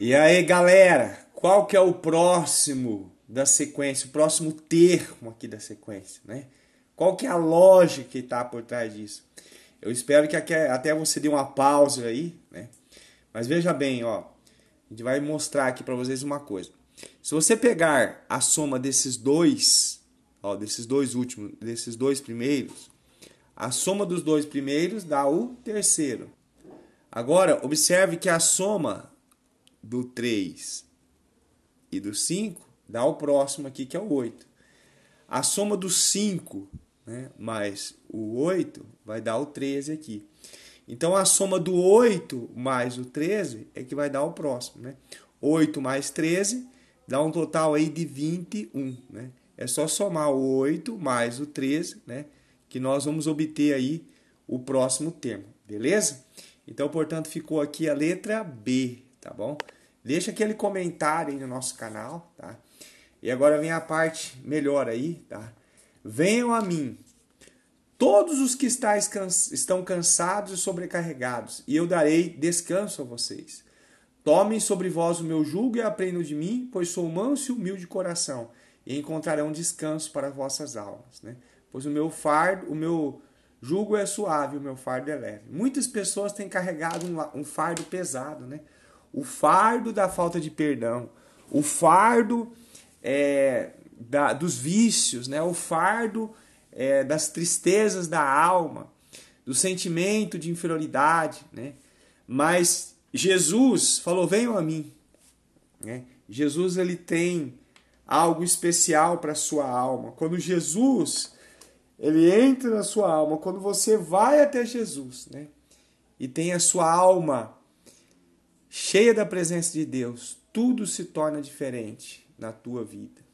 E aí, galera, qual que é o próximo da sequência, o próximo termo aqui da sequência, né? Qual que é a lógica que está por trás disso? Eu espero que até você dê uma pausa aí, né? Mas veja bem, ó, a gente vai mostrar aqui para vocês uma coisa. Se você pegar a soma desses dois, ó, desses dois últimos, desses dois primeiros, a soma dos dois primeiros dá o terceiro. Agora, observe que a soma do 3 e do 5 dá o próximo aqui, que é o 8. A soma do 5 né, mais o 8 vai dar o 13 aqui. Então, a soma do 8 mais o 13 é que vai dar o próximo. Né? 8 mais 13 dá um total aí de 21. Né? É só somar o 8 mais o 13, né? que nós vamos obter aí o próximo termo, beleza? Então, portanto, ficou aqui a letra B, tá bom? Deixa aquele comentário aí no nosso canal, tá? E agora vem a parte melhor aí, tá? Venham a mim, todos os que estão cansados e sobrecarregados, e eu darei descanso a vocês. Tomem sobre vós o meu jugo e aprendam de mim, pois sou manso e humilde de coração, e encontrarão descanso para vossas almas. Né? Pois o meu fardo, o meu jugo é suave, o meu fardo é leve. Muitas pessoas têm carregado um, um fardo pesado, né? o fardo da falta de perdão, o fardo é, da, dos vícios, né? o fardo é, das tristezas da alma, do sentimento de inferioridade. Né? Mas Jesus falou: Venham a mim. Né? Jesus ele tem algo especial para a sua alma. Quando Jesus ele entra na sua alma, quando você vai até Jesus né? e tem a sua alma cheia da presença de Deus, tudo se torna diferente na tua vida.